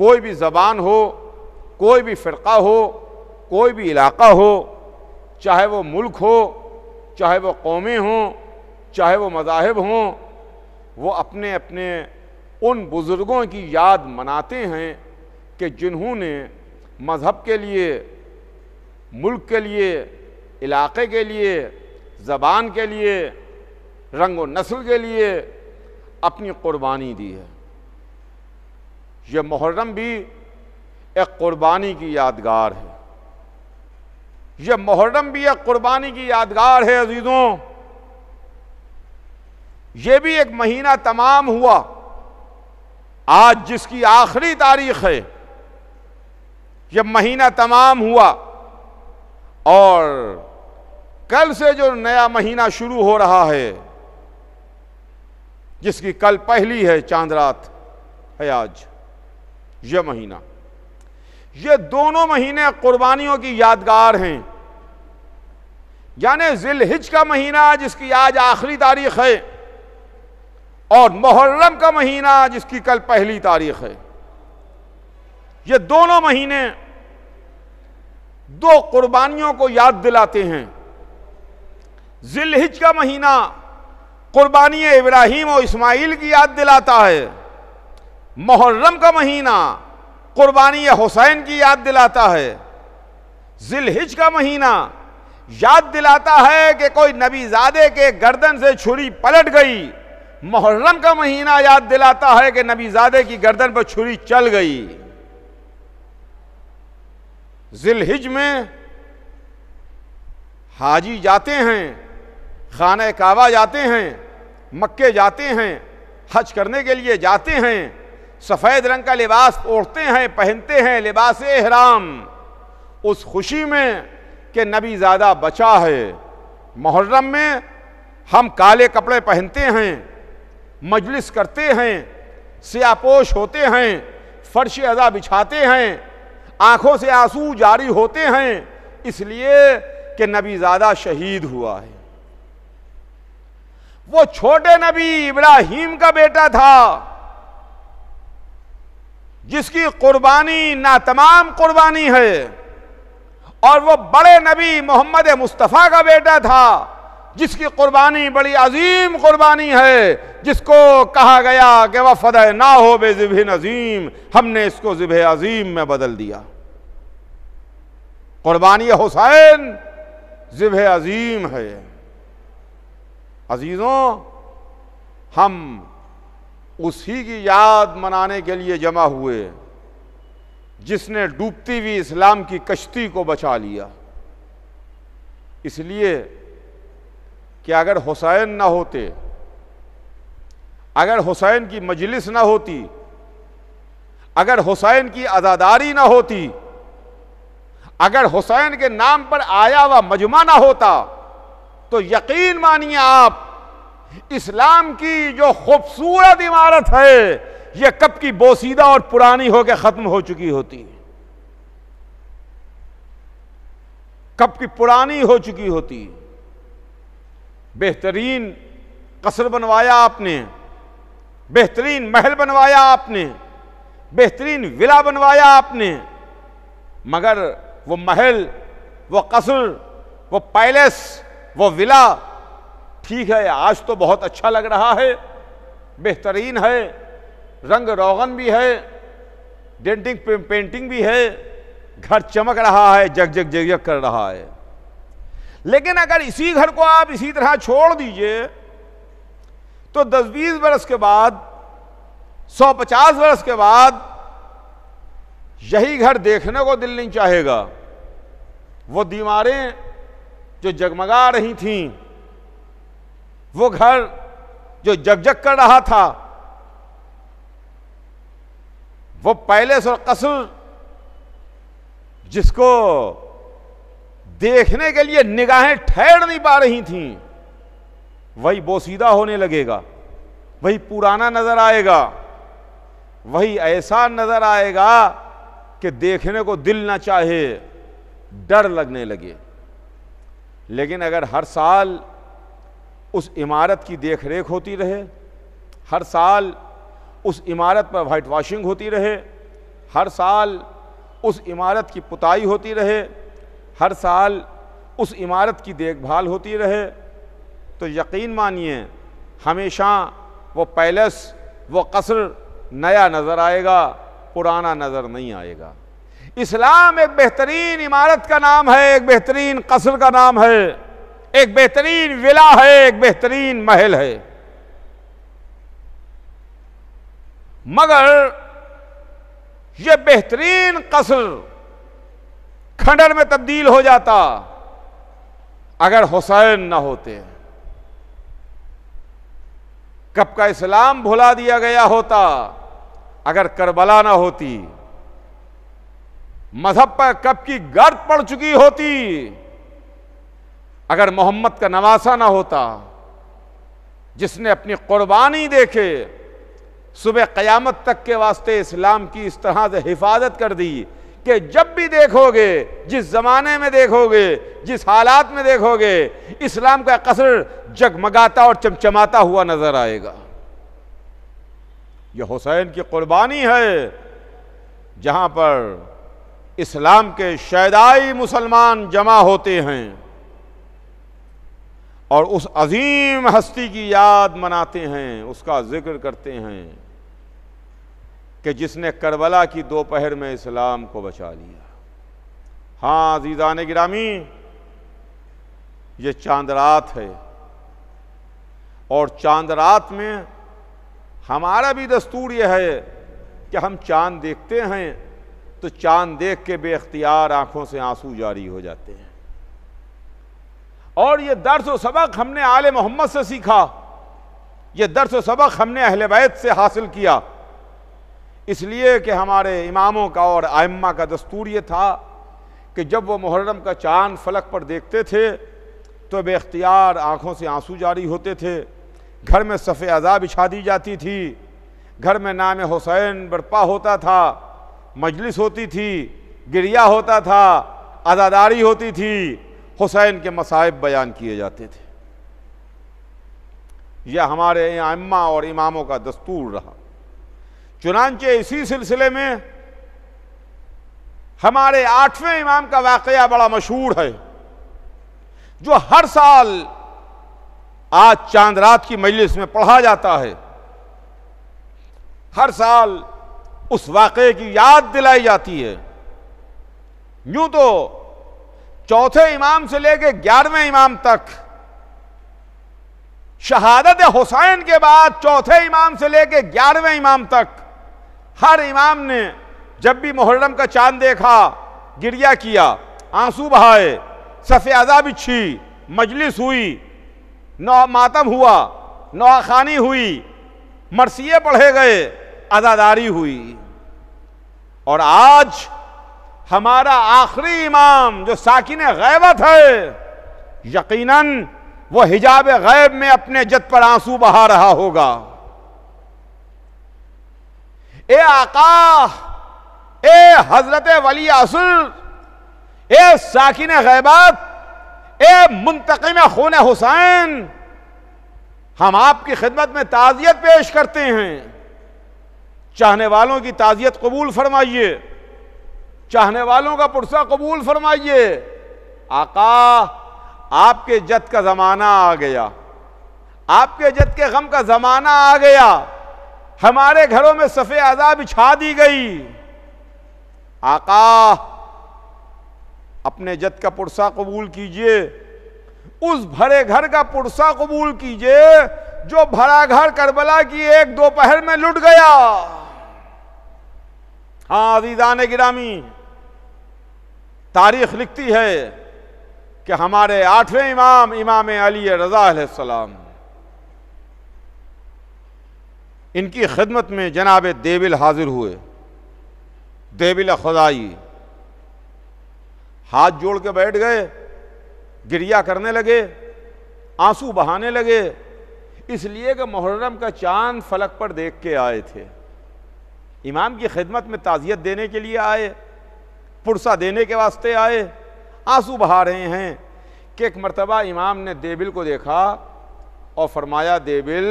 कोई भी ज़बान हो कोई भी फ़िरका हो कोई भी इलाका हो चाहे वो मुल्क हो चाहे वो कौमें हों चाहे वो मजाहब हों वो अपने अपने उन बुज़ुर्गों की याद मनाते हैं कि जिन्होंने मज़हब के लिए मुल्क के लिए इलाके के लिए ज़बान के लिए रंग व नस्ल के लिए अपनी कुर्बानी दी है यह मुहर्रम भी एक कुर्बानी की यादगार है यह मुहर्रम भी एक कुर्बानी की यादगार है अजीज़ों यह भी एक महीना तमाम हुआ आज जिसकी आखिरी तारीख है यह महीना तमाम हुआ और कल से जो नया महीना शुरू हो रहा है जिसकी कल पहली है चांद रात है आज यह महीना ये दोनों महीने कुर्बानियों की यादगार हैं यानी हिज का महीना जिसकी आज आखिरी तारीख है और मुहर्रम का महीना जिसकी कल पहली तारीख है ये दोनों महीने दो कुर्बानियों को याद दिलाते हैं जिल हिज का महीना कुर्बानी इब्राहिम और इस्माइल की याद दिलाता है मुहर्रम का महीना कुर्बानी हुसैन की याद दिलाता है जिलहिज का महीना याद दिलाता है कि कोई नबीजादे के गर्दन से छुरी पलट गई मुहर्रम का महीना याद दिलाता है कि नबीजादे की गर्दन पर छुरी चल गई जिलहिज में हाजी जाते हैं खाने काबा जाते हैं मक्के जाते हैं हज करने के लिए जाते हैं सफ़ेद रंग का लिबास ओढ़ते हैं पहनते हैं लिबास हराम उस खुशी में कि नबी ज़्यादा बचा है मुहर्रम में हम काले कपड़े पहनते हैं मजलिस करते हैं स्यापोश होते हैं फर्श अदा बिछाते हैं आँखों से आंसू जारी होते हैं इसलिए कि नबी ज़्यादा शहीद हुआ है वो छोटे नबी इब्राहिम का बेटा था जिसकी कुर्बानी ना तमाम कुर्बानी है और वो बड़े नबी मोहम्मद मुस्तफ़ा का बेटा था जिसकी कुर्बानी बड़ी अजीम कुर्बानी है जिसको कहा गया कि वह फतह ना हो बे ज़िब नज़ीम हमने इसको ज़िब अजीम में बदल दिया कुर्बानी हुसैन ज़िब अजीम है अजीज़ों हम उसी की याद मनाने के लिए जमा हुए जिसने डूबती हुई इस्लाम की कश्ती को बचा लिया इसलिए कि अगर हुसैन ना होते अगर हुसैन की मजलिस ना होती अगर हुसैन की आज़ादारी ना होती अगर हुसैन के नाम पर आया हुआ मजमा ना होता तो यकीन मानिए आप इस्लाम की जो खूबसूरत इमारत है यह कब की बोसीदा और पुरानी होकर ख़त्म हो चुकी होती है कब की पुरानी हो चुकी होती है बेहतरीन कसर बनवाया आपने बेहतरीन महल बनवाया आपने बेहतरीन विला बनवाया आपने मगर वो महल वो कसर वो पैलेस वो विला ठीक है आज तो बहुत अच्छा लग रहा है बेहतरीन है रंग रोगन भी है डेंटिंग पे, पेंटिंग भी है घर चमक रहा है जग जग जग जग कर रहा है लेकिन अगर इसी घर को आप इसी तरह छोड़ दीजिए तो 10-20 वर्ष के बाद 150 वर्ष के बाद यही घर देखने को दिल नहीं चाहेगा वो दीवारें जो जगमगा रही थीं वो घर जो जगजग कर रहा था वो पैलेस और कसर जिसको देखने के लिए निगाहें ठहर नहीं पा रही थीं वही बोसीदा होने लगेगा वही पुराना नजर आएगा वही ऐसा नजर आएगा कि देखने को दिल ना चाहे डर लगने लगे लेकिन अगर हर साल उस इमारत की देख रेख होती रहे हर साल उस इमारत पर वाइट वाशिंग होती रहे हर साल उस इमारत की पुताई होती रहे हर साल उस इमारत की देखभाल होती रहे तो यकीन मानिए हमेशा वो पैलेस वो कसर नया नज़र आएगा पुराना नज़र नहीं आएगा इस्लाम एक बेहतरीन इमारत का नाम है एक बेहतरीन कसर का नाम है एक बेहतरीन विला है एक बेहतरीन महल है मगर यह बेहतरीन कसर खंडर में तब्दील हो जाता अगर हुसैन ना होते कब का इस्लाम भुला दिया गया होता अगर करबला ना होती मजहब पर कब की गर्द पड़ चुकी होती अगर मोहम्मद का नवासा ना होता जिसने अपनी कुर्बानी देखे सुबह क़यामत तक के वास्ते इस्लाम की इस तरह से हिफाजत कर दी कि जब भी देखोगे जिस ज़माने में देखोगे जिस हालात में देखोगे इस्लाम का कसर जगमगाता और चमचमाता हुआ नज़र आएगा यह हुसैन की कुर्बानी है जहां पर इस्लाम के शैदाई मुसलमान जमा होते हैं और उस अजीम हस्ती की याद मनाते हैं उसका जिक्र करते हैं कि जिसने करबला की दोपहर में इस्लाम को बचा लिया हाँ जीजा ने गिरामी ये चांद रात है और चांद रात में हमारा भी दस्तूर यह है कि हम चांद देखते हैं तो चांद देख के बेख्तियार आंखों से आंसू जारी हो जाते हैं और यह दर्स व सबक हमने आल मोहम्मद से सीखा ये दर्स व सबक हमने अहल बैत से हासिल किया इसलिए कि हमारे इमामों का और आयम्मा का दस्तूर ये था कि जब वो मुहर्रम का चांद फलक पर देखते थे तो बेख्तियार आंखों से आंसू जारी होते थे घर में सफ़े अज़ा बिछा दी जाती थी घर में नाम हुसैन बरपा होता था मजलिस होती थी गिरिया होता था अदादारी होती थी हुसैन के मसाइब बयान किए जाते थे यह हमारे अम्मा और इमामों का दस्तूर रहा चुनानचे इसी सिलसिले में हमारे आठवें इमाम का वाकया बड़ा मशहूर है जो हर साल आज चांद रात की मजलिस में पढ़ा जाता है हर साल उस वाक़े की याद दिलाई जाती है यूं तो चौथे इमाम से लेकर ग्यारहवें इमाम तक शहादत हुसैन के बाद चौथे इमाम से लेकर ग्यारहवें इमाम तक हर इमाम ने जब भी मुहर्रम का चांद देखा गिरिया किया आंसू बहाए सफ़ेदा बिछी मजलिस हुई नौमातम हुआ नौखानी हुई मरसिए पढ़े गए अदादारी हुई और आज हमारा आखिरी इमाम जो साकिन गैबत है यकीनन वो हिजाब गैब में अपने जद पर आंसू बहा रहा होगा ए आका ए हजरत वली असुल ए साकिन गैबत ए मुंतकिम खून हुसैन हम आपकी खिदमत में ताजियत पेश करते हैं चाहने वालों की ताज़ियत कबूल फरमाइए चाहने वालों का पुरसा कबूल फरमाइए आका आपके जद का ज़माना आ गया आपके जद के गम का ज़माना आ गया हमारे घरों में सफ़े आज़ा बिछा दी गई आका अपने जद का पुरसा कबूल कीजिए उस भरे घर का पुरसा कबूल कीजिए जो भरा घर करबला की एक दोपहर में लुट गया हाँ ने गिरामी तारीख लिखती है कि हमारे आठवें इमाम इमाम अली रजा इनकी खिदमत में जनाब देविल हाजिर हुए देविल खुदाई हाथ जोड़ के बैठ गए गिरिया करने लगे आंसू बहाने लगे इसलिए कि मुहर्रम का चांद फलक पर देख के आए थे इमाम की खिदमत में ताज़ियत देने के लिए आए पुरसा देने के वास्ते आए आंसू बहा रहे हैं कि एक मरतबा इमाम ने देबिल को देखा और फरमाया देबिल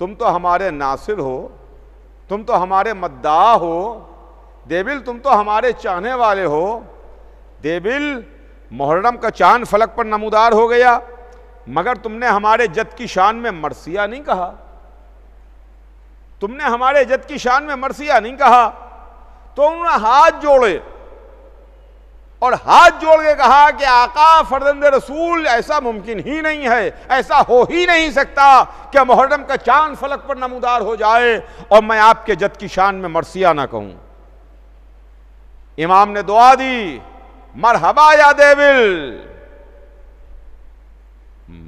तुम तो हमारे नासिर हो तुम तो हमारे मद्दा हो देबिल तुम तो हमारे चाहने वाले हो देबिल मुहर्रम का चांद फलक पर नमूदार हो गया मगर तुमने हमारे जद की शान में मरसिया नहीं कहा तुमने हमारे इज्जत की शान में मरसिया नहीं कहा तो उन्होंने हाथ जोड़े और हाथ जोड़ के कहा कि आका फरदंद रसूल ऐसा मुमकिन ही नहीं है ऐसा हो ही नहीं सकता कि मुहर्रम का चांद फलक पर नमदार हो जाए और मैं आपके जद की शान में मरसिया ना कहूं इमाम ने दुआ दी मरहबा या देविल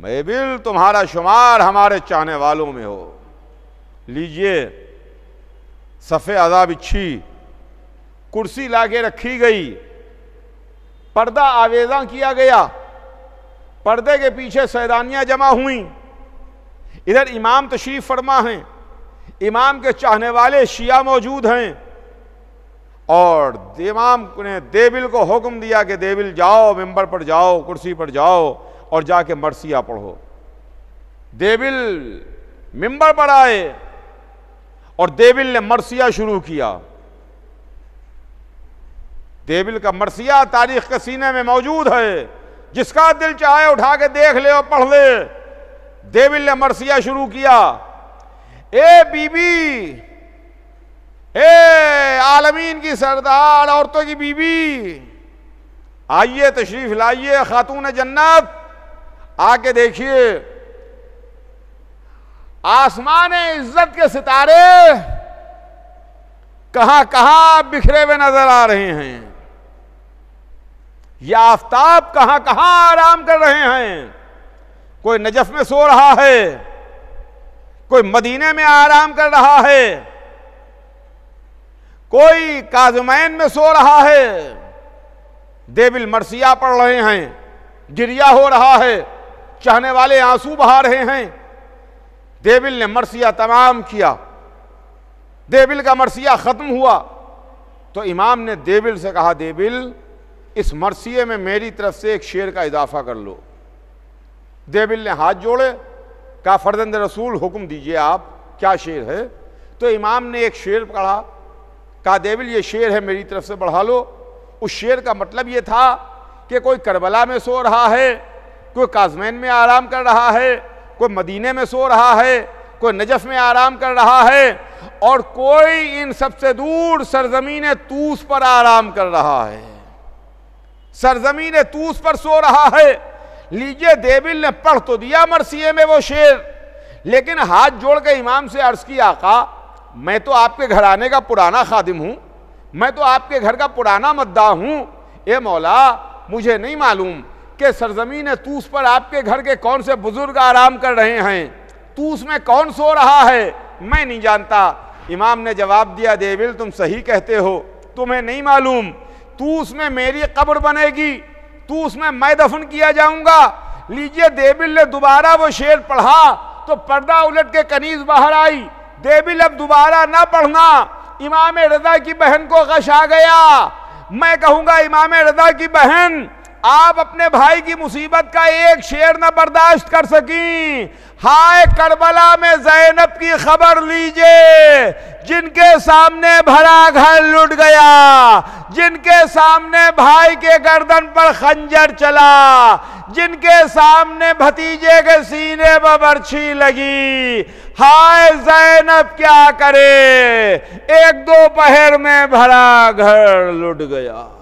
मैं तुम्हारा शुमार हमारे चाहने वालों में हो लीजिए सफ़े अदा बिछी कुर्सी लाके रखी गई पर्दा आवेदा किया गया पर्दे के पीछे सैदानियाँ जमा हुई इधर इमाम तशरीफ़ फरमा हैं इमाम के चाहने वाले शिया मौजूद हैं और इमाम ने देबिल को हुक्म दिया कि देबिल जाओ मेंबर पर जाओ कुर्सी पर जाओ और जाके मरसिया पढ़ो देबिल मेंबर पर आए और देविल ने मरसिया शुरू किया देविल का मरसिया तारीख के सीने में मौजूद है जिसका दिल चाहे उठा के देख ले और पढ़ ले देविल ने मरसिया शुरू किया ए बीबी ए आलमीन की सरदार औरतों की बीबी आइए तशरीफ लाइए खातून जन्नत आके देखिए आसमान इज्जत के सितारे कहां कहां बिखरे हुए नजर आ रहे हैं यह आफ्ताब कहां कहां आराम कर रहे हैं कोई नजफ में सो रहा है कोई मदीने में आराम कर रहा है कोई काजमैन में सो रहा है देबिल मरसिया पढ़ रहे हैं गिरिया हो रहा है चाहने वाले आंसू बहा रहे हैं देविल ने मरसिया तमाम किया देविल का मरसिया ख़त्म हुआ तो इमाम ने देबिल से कहा देविल इस मरसिए में मेरी तरफ से एक शेर का इजाफा कर लो देबिल ने हाथ जोड़े कहा फर्जंद रसूल हुक्म दीजिए आप क्या शेर है तो इमाम ने एक शेर पढ़ा कहा देविल ये शेर है मेरी तरफ से बढ़ा लो उस शेर का मतलब ये था कि कोई करबला में सो रहा है कोई काजमैन में आराम कर रहा है कोई मदीने में सो रहा है कोई नजफ में आराम कर रहा है और कोई इन सबसे दूर सरजमीन तूस पर आराम कर रहा है सरजमीन तूस पर सो रहा है लीजिए देबिल ने पढ़ तो दिया मरसिए में वो शेर लेकिन हाथ जोड़ के इमाम से अर्ज किया आका मैं तो आपके घराने का पुराना खादिम हूं मैं तो आपके घर का पुराना मद्दा हूं ए मौला मुझे नहीं मालूम कि सरजमीन तूस पर आपके घर के कौन से बुजुर्ग आराम कर रहे हैं तूस में कौन सो रहा है मैं नहीं जानता इमाम ने जवाब दिया देविल तुम सही कहते हो तुम्हें नहीं मालूम तू उसमें मेरी कब्र बनेगी तू उसमें मैं दफन किया जाऊंगा लीजिए देबिल ने दोबारा वो शेर पढ़ा तो पर्दा उलट के कनीज बाहर आई देबिल अब दोबारा ना पढ़ना इमाम रजा की बहन को कश आ गया मैं कहूंगा इमाम रजा की बहन आप अपने भाई की मुसीबत का एक शेर न बर्दाश्त कर सकी हाय करबला में जैनब की खबर लीजिए जिनके सामने भरा घर लुट गया जिनके सामने भाई के गर्दन पर खंजर चला जिनके सामने भतीजे के सीने पर बर्छी लगी हाय जैनब क्या करे एक दो पहर में भरा घर लुट गया